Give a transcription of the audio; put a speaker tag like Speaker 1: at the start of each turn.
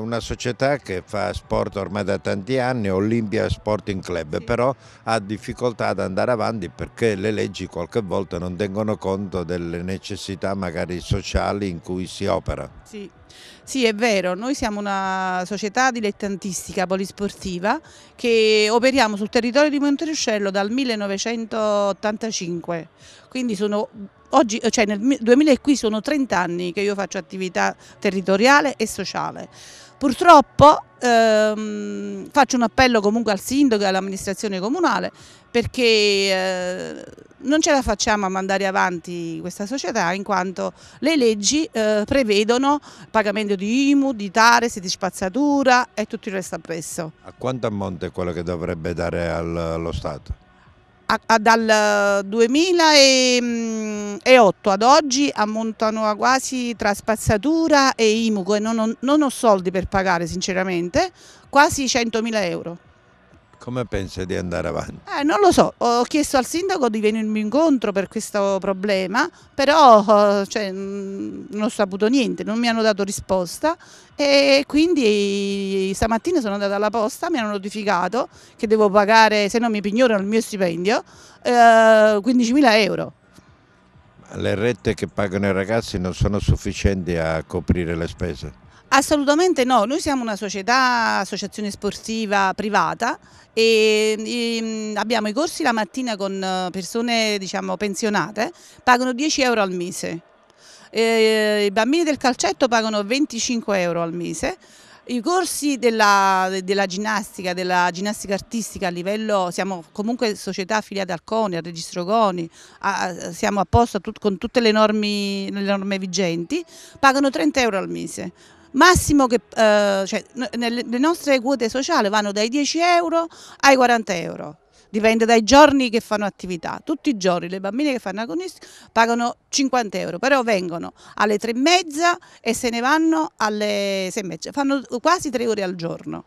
Speaker 1: Una società che fa sport ormai da tanti anni, Olimpia Sporting Club, però ha difficoltà ad andare avanti perché le leggi qualche volta non tengono conto delle necessità magari sociali in cui si opera.
Speaker 2: Sì, sì è vero, noi siamo una società dilettantistica polisportiva che operiamo sul territorio di Monteruscello dal 1985, quindi sono Oggi, cioè nel 2000 qui sono 30 anni che io faccio attività territoriale e sociale. Purtroppo ehm, faccio un appello comunque al sindaco e all'amministrazione comunale perché eh, non ce la facciamo a mandare avanti questa società in quanto le leggi eh, prevedono pagamento di IMU, di Tares, di spazzatura e tutto il resto appresso.
Speaker 1: A quanto ammonta è quello che dovrebbe dare allo Stato?
Speaker 2: a, a, dal 2008 eh, mm, ad oggi ammontano a quasi tra spazzatura e IMU, e non, non ho soldi per pagare sinceramente, quasi 100.000 euro.
Speaker 1: Come pensa di andare avanti?
Speaker 2: Eh, non lo so, ho chiesto al sindaco di venirmi incontro per questo problema, però eh, cioè, mm, non ho saputo niente, non mi hanno dato risposta e quindi stamattina sono andata alla posta, mi hanno notificato che devo pagare, se no mi pignorano il mio stipendio, eh, 15.000 euro.
Speaker 1: le rette che pagano i ragazzi non sono sufficienti a coprire le spese?
Speaker 2: Assolutamente no, noi siamo una società, associazione sportiva privata e, e ehm, abbiamo i corsi la mattina con eh, persone diciamo, pensionate, pagano 10 euro al mese, e, eh, i bambini del calcetto pagano 25 euro al mese, i corsi della, della, ginnastica, della ginnastica artistica a livello, siamo comunque società affiliate al CONI, al Registro CONI, a, siamo a posto tut, con tutte le norme, le norme vigenti, pagano 30 euro al mese massimo che eh, cioè, nelle, le nostre quote sociali vanno dai 10 euro ai 40 euro. Dipende dai giorni che fanno attività. Tutti i giorni le bambine che fanno agonistica pagano 50 euro, però vengono alle 3 e mezza e se ne vanno alle 6 e mezza. Fanno quasi 3 ore al giorno.